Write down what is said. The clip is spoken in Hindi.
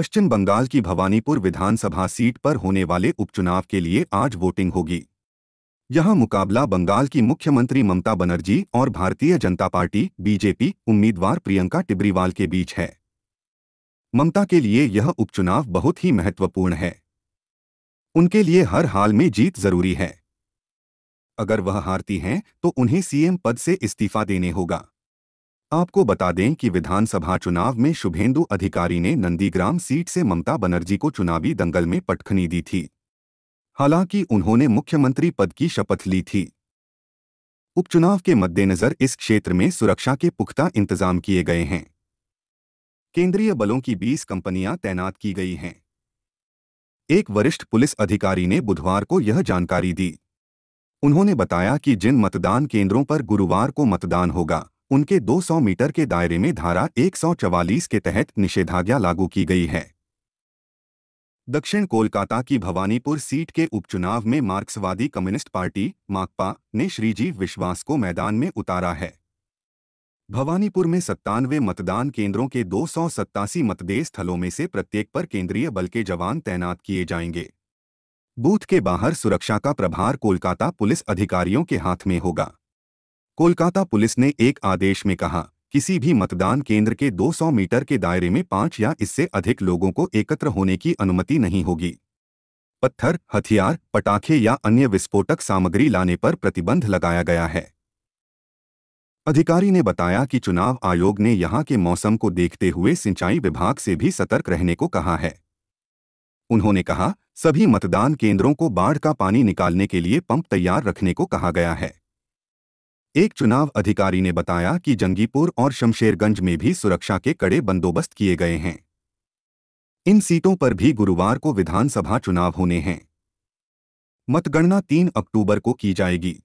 पश्चिम बंगाल की भवानीपुर विधानसभा सीट पर होने वाले उपचुनाव के लिए आज वोटिंग होगी यहां मुकाबला बंगाल की मुख्यमंत्री ममता बनर्जी और भारतीय जनता पार्टी बीजेपी उम्मीदवार प्रियंका टिब्रीवाल के बीच है ममता के लिए यह उपचुनाव बहुत ही महत्वपूर्ण है उनके लिए हर हाल में जीत जरूरी है अगर वह हारती हैं तो उन्हें सीएम पद से इस्तीफा देने होगा आपको बता दें कि विधानसभा चुनाव में शुभेंदु अधिकारी ने नंदीग्राम सीट से ममता बनर्जी को चुनावी दंगल में पटखनी दी थी हालांकि उन्होंने मुख्यमंत्री पद की शपथ ली थी उपचुनाव के मद्देनजर इस क्षेत्र में सुरक्षा के पुख्ता इंतजाम किए गए हैं केंद्रीय बलों की 20 कंपनियां तैनात की गई हैं एक वरिष्ठ पुलिस अधिकारी ने बुधवार को यह जानकारी दी उन्होंने बताया कि जिन मतदान केंद्रों पर गुरुवार को मतदान होगा उनके 200 मीटर के दायरे में धारा 144 के तहत निषेधाज्ञा लागू की गई है दक्षिण कोलकाता की भवानीपुर सीट के उपचुनाव में मार्क्सवादी कम्युनिस्ट पार्टी माकपा ने श्रीजी विश्वास को मैदान में उतारा है भवानीपुर में सत्तानवे मतदान केंद्रों के दो मतदेय स्थलों में से प्रत्येक पर केंद्रीय बल के जवान तैनात किए जाएंगे बूथ के बाहर सुरक्षा का प्रभार कोलकाता पुलिस अधिकारियों के हाथ में होगा कोलकाता पुलिस ने एक आदेश में कहा किसी भी मतदान केंद्र के 200 मीटर के दायरे में पांच या इससे अधिक लोगों को एकत्र होने की अनुमति नहीं होगी पत्थर हथियार पटाखे या अन्य विस्फोटक सामग्री लाने पर प्रतिबंध लगाया गया है अधिकारी ने बताया कि चुनाव आयोग ने यहां के मौसम को देखते हुए सिंचाई विभाग से भी सतर्क रहने को कहा है उन्होंने कहा सभी मतदान केंद्रों को बाढ़ का पानी निकालने के लिए पंप तैयार रखने को कहा गया है एक चुनाव अधिकारी ने बताया कि जंगीपुर और शमशेरगंज में भी सुरक्षा के कड़े बंदोबस्त किए गए हैं इन सीटों पर भी गुरुवार को विधानसभा चुनाव होने हैं मतगणना तीन अक्टूबर को की जाएगी